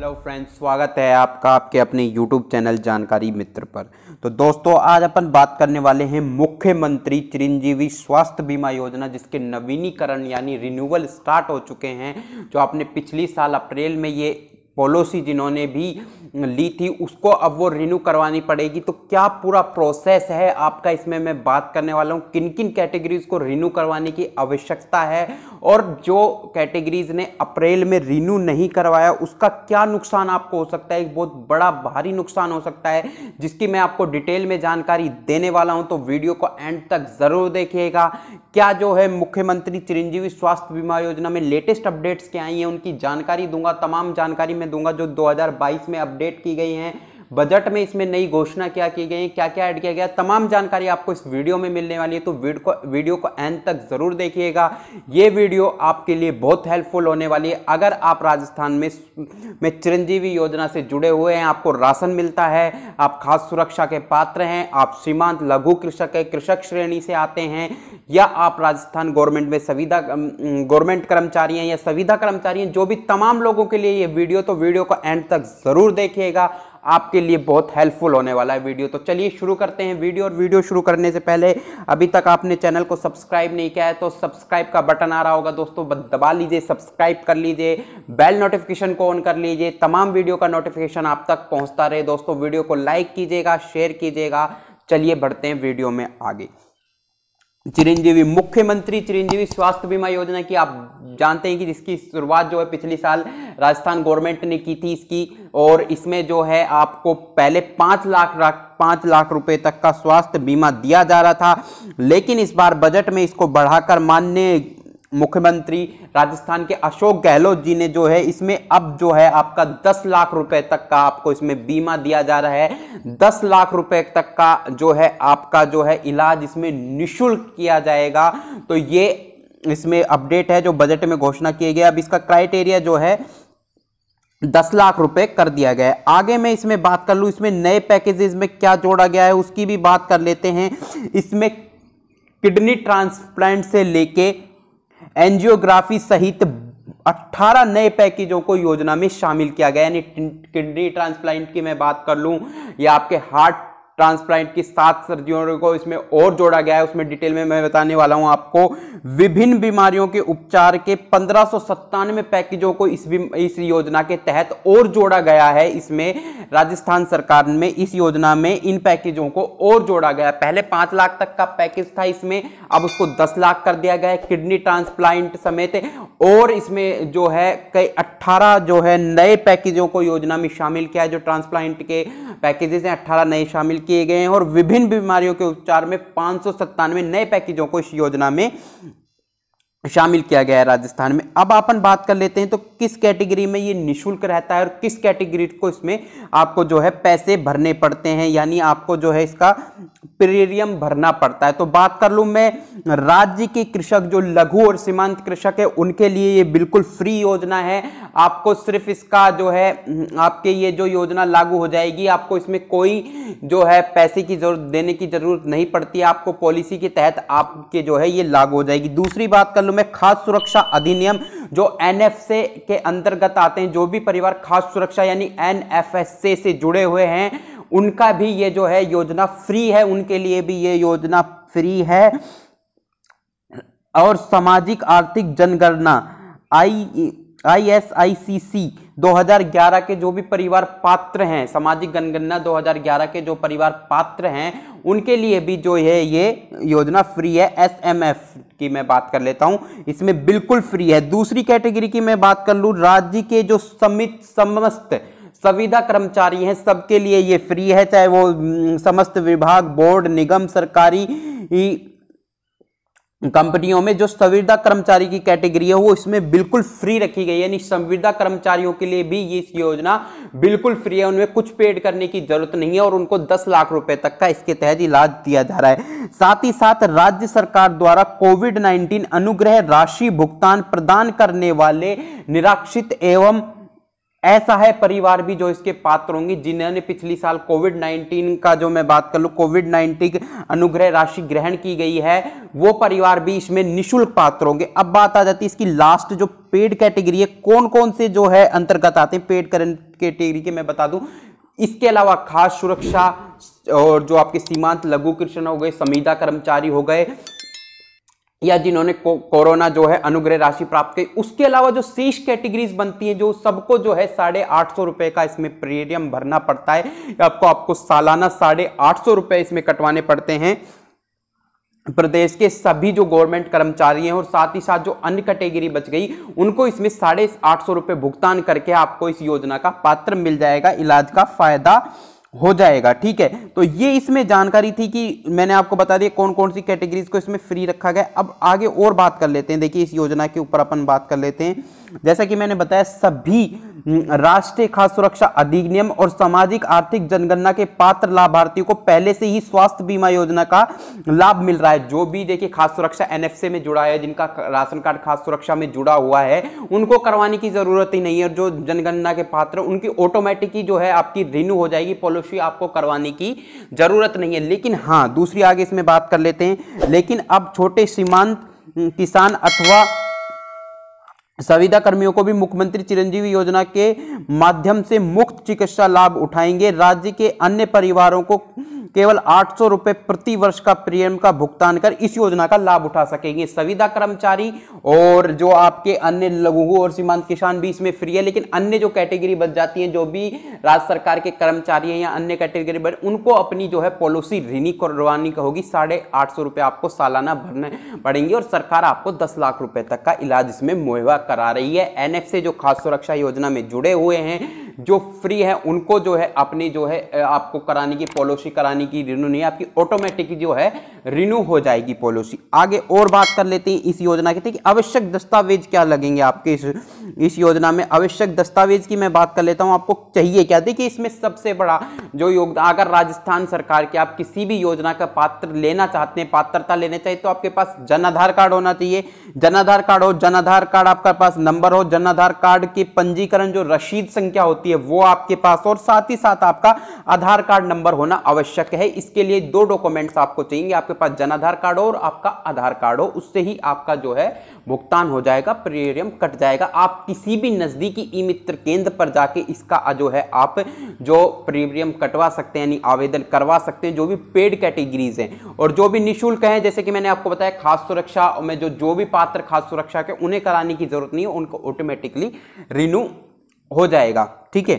hello friends स्वागत है आपका आपके अपने यूट्यूब चैनल जानकारी मित्र पर तो दोस्तों आज अपन बात करने वाले हैं मुख्यमंत्री चिरंजीवी स्वास्थ्य बीमा योजना जिसके नवीनीकरण यानी रिन्यूअल स्टार्ट हो चुके हैं जो आपने पिछली साल अप्रैल में ये पॉलिसी जिन्होंने भी ली थी उसको अब वो रिन्यू करवानी पड़ेगी तो क्या पूरा प्रोसेस है आपका इसमें मैं बात करने वाला हूँ किन किन कैटेगरीज को रिन्यू करवाने की आवश्यकता है और जो कैटेगरीज ने अप्रैल में रिन्यू नहीं करवाया उसका क्या नुकसान आपको हो सकता है एक बहुत बड़ा भारी नुकसान हो सकता है जिसकी मैं आपको डिटेल में जानकारी देने वाला हूँ तो वीडियो को एंड तक ज़रूर देखिएगा क्या जो है मुख्यमंत्री चिरंजीवी स्वास्थ्य बीमा योजना में लेटेस्ट अपडेट्स क्या आई हैं उनकी जानकारी दूंगा तमाम जानकारी में दूंगा जो 2022 में अपडेट की गई हैं बजट में इसमें नई घोषणा क्या की गई क्या क्या ऐड किया गया तमाम जानकारी आपको इस वीडियो में मिलने वाली है तो वीडियो को एंड तक जरूर देखिएगा ये वीडियो आपके लिए बहुत हेल्पफुल होने वाली है अगर आप राजस्थान में में चिरंजीवी योजना से जुड़े हुए हैं आपको राशन मिलता है आप खास सुरक्षा के पात्र हैं आप सीमांत लघु कृषक है कृषक श्रेणी से आते हैं या आप राजस्थान गवर्नमेंट में संविधा गवर्नमेंट कर्मचारी हैं या संविधा कर्मचारी हैं जो भी तमाम लोगों के लिए ये वीडियो तो वीडियो को एंड तक ज़रूर देखिएगा आपके लिए बहुत हेल्पफुल होने वाला है वीडियो तो चलिए शुरू करते हैं वीडियो और वीडियो शुरू करने से पहले अभी तक आपने चैनल को सब्सक्राइब नहीं किया है तो सब्सक्राइब का बटन आ रहा होगा दोस्तों दबा लीजिए सब्सक्राइब कर लीजिए बेल नोटिफिकेशन को ऑन कर लीजिए तमाम वीडियो का नोटिफिकेशन आप तक पहुँचता रहे दोस्तों वीडियो को लाइक कीजिएगा शेयर कीजिएगा चलिए बढ़ते हैं वीडियो में आगे चिरंजीवी मुख्यमंत्री चिरंजीवी स्वास्थ्य बीमा योजना की आप जानते हैं कि जिसकी शुरुआत जो है पिछले साल राजस्थान गवर्नमेंट ने की थी इसकी और इसमें जो है आपको पहले पाँच लाख पाँच लाख रुपए तक का स्वास्थ्य बीमा दिया जा रहा था लेकिन इस बार बजट में इसको बढ़ाकर माननीय मुख्यमंत्री राजस्थान के अशोक गहलोत जी ने जो है इसमें अब जो है आपका 10 लाख रुपए तक का आपको इसमें बीमा दिया जा रहा है 10 लाख रुपए तक का जो है आपका जो है इलाज इसमें निशुल्क किया जाएगा तो ये इसमें अपडेट है जो बजट में घोषणा किया गया अब इसका क्राइटेरिया जो है दस लाख रुपए कर दिया गया है आगे मैं इसमें बात कर लूँ इसमें नए पैकेजेस में क्या जोड़ा गया है उसकी भी बात कर लेते हैं इसमें किडनी ट्रांसप्लांट से लेके एंजियोग्राफी सहित 18 नए पैकेजों को योजना में शामिल किया गया यानी किडनी ट्रांसप्लांट की मैं बात कर लूं या आपके हार्ट ट्रांसप्लांट की सात सर्जरियों को इसमें और जोड़ा गया है उसमें डिटेल में मैं बताने वाला हूं आपको विभिन्न बीमारियों के उपचार के पंद्रह पैकेजों को इस इस योजना के तहत और जोड़ा गया है इसमें राजस्थान सरकार में इस योजना में इन पैकेजों को और जोड़ा गया पहले पांच लाख तक का पैकेज था इसमें अब उसको दस लाख कर दिया गया है किडनी ट्रांसप्लांट समेत और इसमें जो है कई अट्ठारह जो है नए पैकेजों को योजना में शामिल किया है जो ट्रांसप्लांट के पैकेजेस हैं अट्ठारह नए शामिल किए गए हैं और विभिन्न बीमारियों के उपचार में पाँच नए पैकेजों को इस योजना में शामिल किया गया है राजस्थान में अब अपन बात कर लेते हैं तो किस कैटेगरी में ये निशुल्क रहता है और किस कैटेगरी को इसमें आपको जो है पैसे भरने पड़ते हैं यानी आपको जो है इसका प्रीमियम भरना पड़ता है तो बात कर लूँ मैं राज्य के कृषक जो लघु और सीमांत कृषक है उनके लिए ये बिल्कुल फ्री योजना है आपको सिर्फ इसका जो है आपके ये जो योजना लागू हो जाएगी आपको इसमें कोई जो है पैसे की जरूरत देने की जरूरत नहीं पड़ती आपको पॉलिसी के तहत आपके जो है ये लागू हो जाएगी दूसरी बात कर मामलों में खास सुरक्षा अधिनियम जो एन के अंतर्गत आते हैं जो भी परिवार खास सुरक्षा यानी एन से जुड़े हुए हैं उनका भी ये जो है योजना फ्री है उनके लिए भी ये योजना फ्री है और सामाजिक आर्थिक जनगणना आई आई एस आई सी सी 2011 के जो भी परिवार पात्र हैं सामाजिक जनगणना 2011 के जो परिवार पात्र हैं उनके लिए भी जो है ये योजना फ्री है एसएमएफ की मैं बात कर लेता हूँ इसमें बिल्कुल फ्री है दूसरी कैटेगरी की मैं बात कर लूँ राज्य के जो समित समस्त संविदा कर्मचारी हैं सबके लिए ये फ्री है चाहे वो हम्म, समस्त विभाग बोर्ड निगम सरकारी कंपनियों में जो संविदा कर्मचारी की कैटेगरी है वो इसमें बिल्कुल फ्री रखी गई है यानी संविदा कर्मचारियों के लिए भी ये योजना बिल्कुल फ्री है उनमें कुछ पेड करने की जरूरत नहीं है और उनको 10 लाख रुपए तक का इसके तहत इलाज दिया जा रहा है साथ ही साथ राज्य सरकार द्वारा कोविड नाइन्टीन अनुग्रह राशि भुगतान प्रदान करने वाले निराक्षित एवं ऐसा है परिवार भी जो इसके पात्र होंगे जिन्होंने पिछली साल कोविड 19 का जो मैं बात कर लूँ कोविड 19 अनुग्रह राशि ग्रहण की गई है वो परिवार भी इसमें निशुल्क पात्र होंगे अब बात आ जाती है इसकी लास्ट जो पेड कैटेगरी है कौन कौन से जो है अंतर्गत आते हैं पेड कैटेगरी के मैं बता दूँ इसके अलावा खास सुरक्षा और जो आपके सीमांत लघु कृष्ण हो गए संविदा कर्मचारी हो गए या जिन्होंने को, कोरोना जो है अनुग्रह राशि प्राप्त की उसके अलावा जो शीर्ष कैटेगरीज बनती है जो सबको जो है साढ़े आठ सौ रुपये का इसमें प्रीमियम भरना पड़ता है आपको आपको सालाना साढ़े आठ सौ रुपये इसमें कटवाने पड़ते हैं प्रदेश के सभी जो गवर्नमेंट कर्मचारी हैं और साथ ही साथ जो अन्य कैटेगरी बच गई उनको इसमें साढ़े आठ सौ रुपये भुगतान करके आपको इस योजना का पात्र मिल जाएगा इलाज का फायदा हो जाएगा ठीक है तो ये इसमें जानकारी थी कि मैंने आपको बता दिया कौन कौन सी कैटेगरीज को इसमें फ्री रखा गया अब आगे और बात कर लेते हैं देखिए इस योजना के ऊपर अपन बात कर लेते हैं जैसा कि मैंने बताया सभी राष्ट्रीय खाद्य सुरक्षा अधिनियम और सामाजिक आर्थिक जनगणना के पात्र लाभार्थियों को पहले से ही स्वास्थ्य बीमा योजना का लाभ मिल रहा है जो भी देखिए खाद्य सुरक्षा एनएफसी में जुड़ा है जिनका राशन कार्ड खाद्य सुरक्षा में जुड़ा हुआ है उनको करवाने की जरूरत ही नहीं है जो जनगणना के पात्र उनकी ऑटोमेटिक ही जो है आपकी रिन्यू हो जाएगी पॉलिसी आपको करवाने की जरूरत नहीं है लेकिन हाँ दूसरी आगे इसमें बात कर लेते हैं लेकिन अब छोटे सीमांत किसान अथवा संविदा कर्मियों को भी मुख्यमंत्री चिरंजीवी योजना के माध्यम से मुफ्त चिकित्सा लाभ उठाएंगे राज्य के अन्य परिवारों को केवल आठ सौ रुपये प्रति वर्ष का प्रीमियम का भुगतान कर इस योजना का लाभ उठा सकेंगे संविदा कर्मचारी और जो आपके अन्य लघु और सीमांत किसान भी इसमें फ्री है लेकिन अन्य जो कैटेगरी बच जाती है जो भी राज्य सरकार के कर्मचारी हैं या अन्य कैटेगरी बन उनको अपनी जो है पॉलिसी रिनी करवानी होगी साढ़े आठ सौ रुपये आपको सालाना भरने पड़ेंगे और सरकार आपको दस लाख रुपये तक का इलाज इसमें मुहैया करा रही है एनएफ से जो खास सुरक्षा योजना में जुड़े हुए हैं जो फ्री है उनको जो है अपनी जो है आपको कराने की पॉलिसी कराने की रिन्यू नहीं आपकी ऑटोमेटिक जो है रिन्यू हो जाएगी पॉलिसी आगे और बात कर लेते हैं इस योजना की थी आवश्यक दस्तावेज क्या लगेंगे आपके इस इस योजना में आवश्यक दस्तावेज की मैं बात कर लेता हूँ आपको चाहिए क्या देखिए इसमें सबसे बड़ा जो योगदान अगर राजस्थान सरकार की आप किसी भी योजना का पात्र लेना चाहते हैं पात्रता लेने चाहिए तो आपके पास जन आधार कार्ड होना चाहिए जन आधार कार्ड हो जन आधार कार्ड आपके पास नंबर हो जन आधार कार्ड की पंजीकरण जो रशीद संख्या होती है होती है वो आपके पास और साथ ही साथ आपका आधार कार्ड नंबर होना आवश्यक है इसके लिए दो डॉक्यूमेंट्स आपको चाहिए आपके पास जन आधार कार्ड हो और आपका आधार कार्ड हो उससे ही आपका जो है भुगतान हो जाएगा प्रीमियम कट जाएगा आप किसी भी नज़दीकी ई मित्र केंद्र पर जाके इसका जो है आप जो प्रीमियम कटवा सकते हैं यानी आवेदन करवा सकते हैं जो भी पेड कैटेगरीज हैं और जो भी निःशुल्क हैं जैसे कि मैंने आपको बताया खास सुरक्षा में जो जो भी पात्र खास सुरक्षा के उन्हें कराने की जरूरत नहीं है उनको ऑटोमेटिकली रिन्यू हो जाएगा ठीक है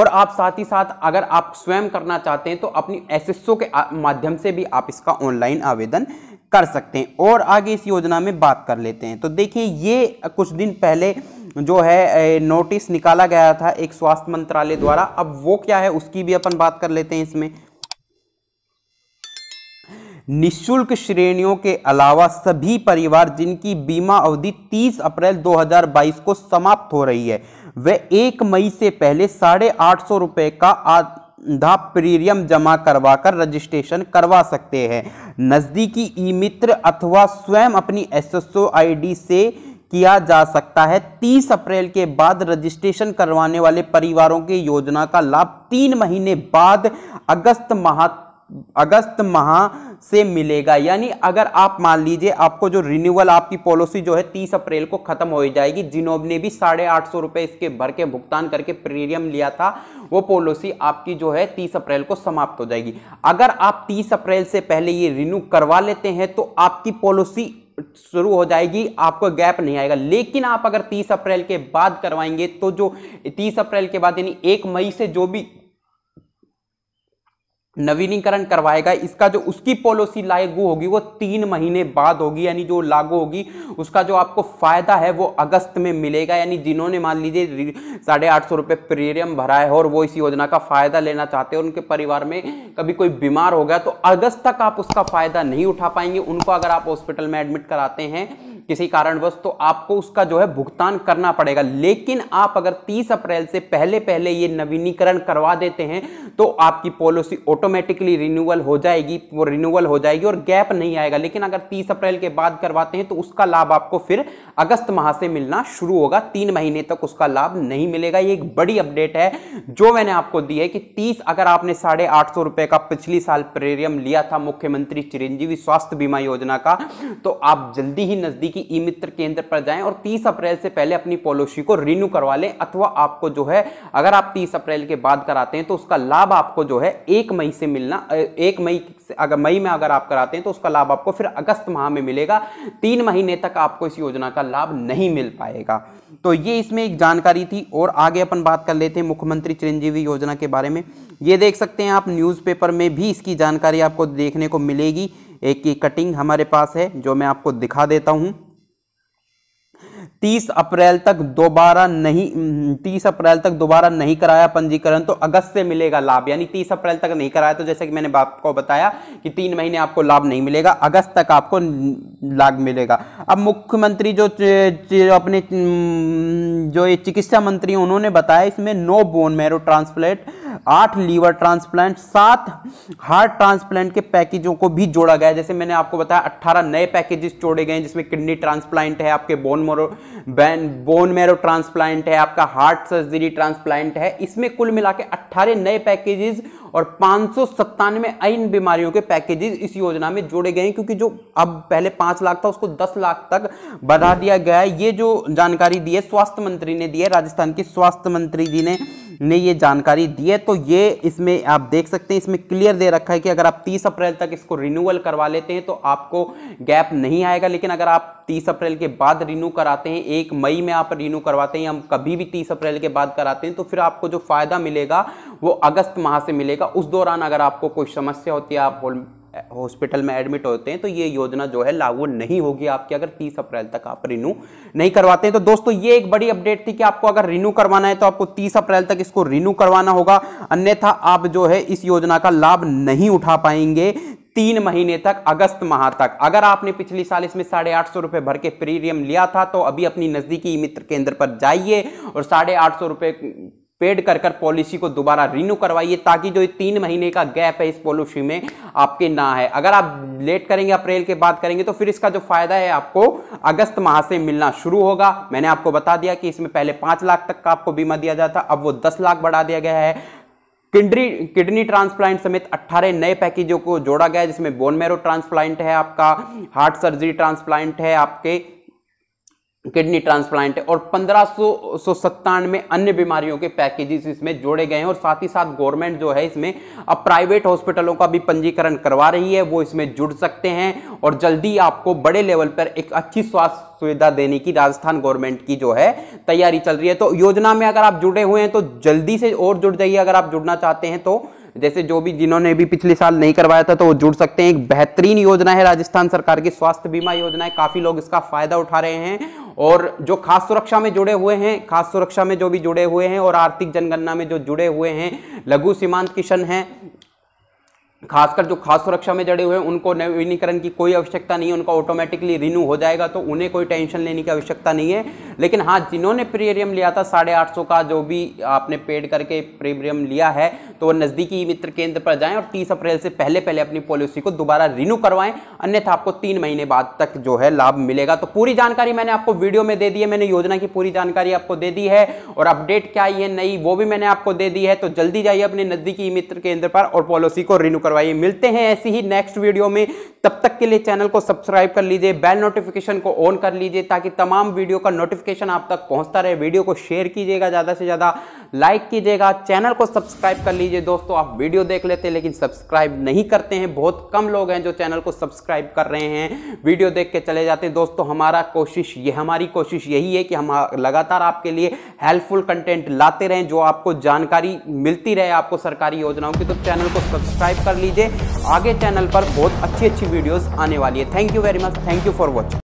और आप साथ ही साथ अगर आप स्वयं करना चाहते हैं तो अपनी एसएसओ के माध्यम से भी आप इसका ऑनलाइन आवेदन कर सकते हैं और आगे इस योजना में बात कर लेते हैं तो देखिए ये कुछ दिन पहले जो है नोटिस निकाला गया था एक स्वास्थ्य मंत्रालय द्वारा अब वो क्या है उसकी भी अपन बात कर लेते हैं इसमें निशुल्क श्रेणियों के अलावा सभी परिवार जिनकी बीमा अवधि 30 अप्रैल 2022 को समाप्त हो रही है वे एक मई से पहले साढ़े आठ सौ रुपये का आधा प्रीमियम जमा करवाकर रजिस्ट्रेशन करवा सकते हैं नज़दीकी ई मित्र अथवा स्वयं अपनी एसएसओ आईडी से किया जा सकता है 30 अप्रैल के बाद रजिस्ट्रेशन करवाने वाले परिवारों की योजना का लाभ तीन महीने बाद अगस्त माह अगस्त माह से मिलेगा यानी अगर आप मान लीजिए आपको जो रिन्यूअल आपकी पॉलिसी जो है 30 अप्रैल को खत्म हो जाएगी जिनोब ने भी साढ़े आठ सौ रुपये इसके भर के भुगतान करके प्रीमियम लिया था वो पॉलिसी आपकी जो है 30 अप्रैल को समाप्त हो जाएगी अगर आप 30 अप्रैल से पहले ये रिन्यू करवा लेते हैं तो आपकी पॉलिसी शुरू हो जाएगी आपको गैप नहीं आएगा लेकिन आप अगर 30 अप्रैल के बाद करवाएंगे तो जो 30 अप्रैल के बाद यानी एक मई से जो भी नवीनीकरण करवाएगा इसका जो उसकी पॉलिसी लागू होगी वो तीन महीने बाद होगी यानी जो लागू होगी उसका जो आपको फायदा है वो अगस्त में मिलेगा यानी जिन्होंने मान लीजिए साढ़े आठ सौ रुपये प्रीमियम भरा है और वो इस योजना का फायदा लेना चाहते हैं उनके परिवार में कभी कोई बीमार हो गया तो अगस्त तक आप उसका फायदा नहीं उठा पाएंगे उनको अगर आप हॉस्पिटल में एडमिट कराते हैं किसी कारणवश तो आपको उसका जो है भुगतान करना पड़ेगा लेकिन आप अगर 30 अप्रैल से पहले पहले ये नवीनीकरण करवा देते हैं तो आपकी पॉलिसी ऑटोमेटिकली रिन्यूअल हो जाएगी वो रिन्यूअल हो जाएगी और गैप नहीं आएगा लेकिन अगर 30 अप्रैल के बाद करवाते हैं तो उसका लाभ आपको फिर अगस्त माह से मिलना शुरू होगा तीन महीने तक उसका लाभ नहीं मिलेगा ये एक बड़ी अपडेट है जो मैंने आपको दी है कि तीस अगर आपने साढ़े आठ सौ रुपए का पिछली साल प्रेरियम लिया था मुख्यमंत्री चिरंजीवी स्वास्थ्य बीमा योजना का तो आप जल्दी ही नजदीकी कि ई मित्र केंद्र पर जाएं और 30 अप्रैल से पहले अपनी पॉलिसी को रिन्यू करवा लें अथवा आपको जो है अगर आप 30 अप्रैल के बाद कराते हैं तो उसका लाभ आपको जो है एक मई से मिलना एक मई अगर मई में अगर आप कराते हैं तो उसका लाभ आपको फिर अगस्त माह में मिलेगा तीन महीने तक आपको इस योजना का लाभ नहीं मिल पाएगा तो ये इसमें एक जानकारी थी और आगे अपन बात कर लेते हैं मुख्यमंत्री चिरंजीवी योजना के बारे में ये देख सकते हैं आप न्यूज़पेपर में भी इसकी जानकारी आपको देखने को मिलेगी एक की कटिंग हमारे पास है जो मैं आपको दिखा देता हूँ 30 अप्रैल तक दोबारा नहीं 30 हम्म, अप्रैल तक दोबारा नहीं कराया पंजीकरण तो अगस्त से मिलेगा लाभ यानी 30 अप्रैल तक नहीं कराया तो जैसे कि मैंने आपको बताया कि तीन महीने आपको लाभ नहीं मिलेगा अगस्त तक आपको लाभ मिलेगा अब मुख्यमंत्री जो अपने जो ये चिकित्सा मंत्री उन्होंने बताया इसमें नौ बोन मैरो ट्रांसप्लांट आठ लीवर ट्रांसप्लांट सात हार्ट ट्रांसप्लांट के पैकेजों को भी जोड़ा गया जैसे मैंने आपको बताया अट्ठारह नए पैकेजेस जोड़े गए हैं जिसमें किडनी ट्रांसप्लांट है आपके बोन मोरो बोन मैरो ट्रांसप्लांट है आपका हार्ट सर्जरी ट्रांसप्लांट है इसमें कुल मिला के अट्ठारह नए पैकेजेस और पांच सौ सत्तानवे अन्य बीमारियों के पैकेजेस इस योजना में जोड़े गए क्योंकि जो अब पहले पांच लाख था उसको दस लाख तक बढ़ा दिया गया है ये जो जानकारी दी है स्वास्थ्य मंत्री ने दी है राजस्थान के स्वास्थ्य मंत्री जी ने ने ये जानकारी दी है तो ये इसमें आप देख सकते हैं इसमें क्लियर दे रखा है कि अगर आप 30 अप्रैल तक इसको रिन्यूअल करवा लेते हैं तो आपको गैप नहीं आएगा लेकिन अगर आप 30 अप्रैल के बाद रिन्यू कराते हैं एक मई में आप रिन्यू करवाते हैं हम कभी भी तीस अप्रैल के बाद कराते हैं तो फिर आपको जो फ़ायदा मिलेगा वो अगस्त माह से मिलेगा उस दौरान अगर आपको कोई समस्या होती है आप हॉस्पिटल में एडमिट होते हैं तो ये योजना जो है लागू नहीं होगी आपकी अगर 30 अप्रैल तक आप रिन्यू नहीं करवाते हैं तो दोस्तों ये एक बड़ी अपडेट थी कि आपको अगर रिन्यू करवाना है तो आपको 30 अप्रैल तक इसको रिन्यू करवाना होगा अन्यथा आप जो है इस योजना का लाभ नहीं उठा पाएंगे तीन महीने तक अगस्त माह तक अगर आपने पिछली साल इसमें साढ़े आठ सौ रुपये भर के प्रीमियम लिया था तो अभी अपनी नज़दीकी मित्र केंद्र पर जाइए और साढ़े आठ सौ रुपये पेड कर कर पॉलिसी को दोबारा रिन्यू करवाइए ताकि जो तीन महीने का गैप है इस पॉलिसी में आपके ना है अगर आप लेट करेंगे अप्रैल के बाद करेंगे तो फिर इसका जो फायदा है आपको अगस्त माह से मिलना शुरू होगा मैंने आपको बता दिया कि इसमें पहले पांच लाख तक का आपको बीमा दिया जाता अब वो दस लाख बढ़ा दिया गया है किडनी किडनी ट्रांसप्लांट समेत 18 नए पैकेजों को जोड़ा गया है जिसमें बोन मैरो ट्रांसप्लांट है आपका हार्ट सर्जरी ट्रांसप्लांट है आपके किडनी ट्रांसप्लांट और पंद्रह में अन्य बीमारियों के पैकेजेस इसमें जोड़े गए हैं और साथ ही साथ गवर्नमेंट जो है इसमें अब प्राइवेट हॉस्पिटलों का भी पंजीकरण करवा रही है वो इसमें जुड़ सकते हैं और जल्दी आपको बड़े लेवल पर एक अच्छी स्वास्थ्य सुविधा देने की राजस्थान गवर्नमेंट की जो है तैयारी चल रही है तो योजना में अगर आप जुड़े हुए हैं तो जल्दी से और जुड़ जाइए अगर आप जुड़ना चाहते हैं तो जैसे जो भी जिन्होंने भी पिछले साल नहीं करवाया था तो वो जुड़ सकते हैं एक बेहतरीन योजना है राजस्थान सरकार की स्वास्थ्य बीमा योजना है काफ़ी लोग इसका फायदा उठा रहे हैं और जो खास सुरक्षा में जुड़े हुए हैं खास सुरक्षा में जो भी जुड़े हुए हैं और आर्थिक जनगणना में जो जुड़े हुए हैं लघु सीमांत किशन हैं खासकर जो खास सुरक्षा में जड़े हुए हैं उनको नवीनीकरण की कोई आवश्यकता नहीं है उनका ऑटोमेटिकली रिन्यू हो जाएगा तो उन्हें कोई टेंशन लेने की आवश्यकता नहीं है लेकिन हाँ जिन्होंने प्रीमियम लिया था साढ़े आठ सौ का जो भी आपने पेड करके प्रीमियम लिया है तो वो नज़दीकी मित्र केंद्र पर जाएँ और तीस अप्रैल से पहले पहले अपनी पॉलिसी को दोबारा रिन्यू करवाएं अन्यथा आपको तीन महीने बाद तक जो है लाभ मिलेगा तो पूरी जानकारी मैंने आपको वीडियो में दे दी है मैंने योजना की पूरी जानकारी आपको दे दी है और अपडेट क्या आई है नई वो भी मैंने आपको दे दी है तो जल्दी जाइए अपने नज़दीकी मित्र केंद्र पर और पॉलिसी को रिन्यू करवाइए मिलते हैं ऐसी ही नेक्स्ट वीडियो में तब तक के लिए चैनल को सब्सक्राइब कर लीजिए बेल नोटिफिकेशन को ऑन कर लीजिए ताकि तमाम वीडियो का नोटिफिकेशन आप तक पहुंचता रहे वीडियो को शेयर कीजिएगा ज़्यादा से ज़्यादा लाइक कीजिएगा चैनल को सब्सक्राइब कर लीजिए दोस्तों आप वीडियो देख लेते हैं लेकिन सब्सक्राइब नहीं करते हैं बहुत कम लोग हैं जो चैनल को सब्सक्राइब कर रहे हैं वीडियो देख के चले जाते हैं दोस्तों हमारा कोशिश ये हमारी कोशिश यही है कि हम लगातार आपके लिए हेल्पफुल कंटेंट लाते रहें जो आपको जानकारी मिलती रहे आपको सरकारी योजनाओं की तो चैनल को सब्सक्राइब कर लीजिए आगे चैनल पर बहुत अच्छी अच्छी वीडियोज़ आने वाली है thank you very much thank you for watching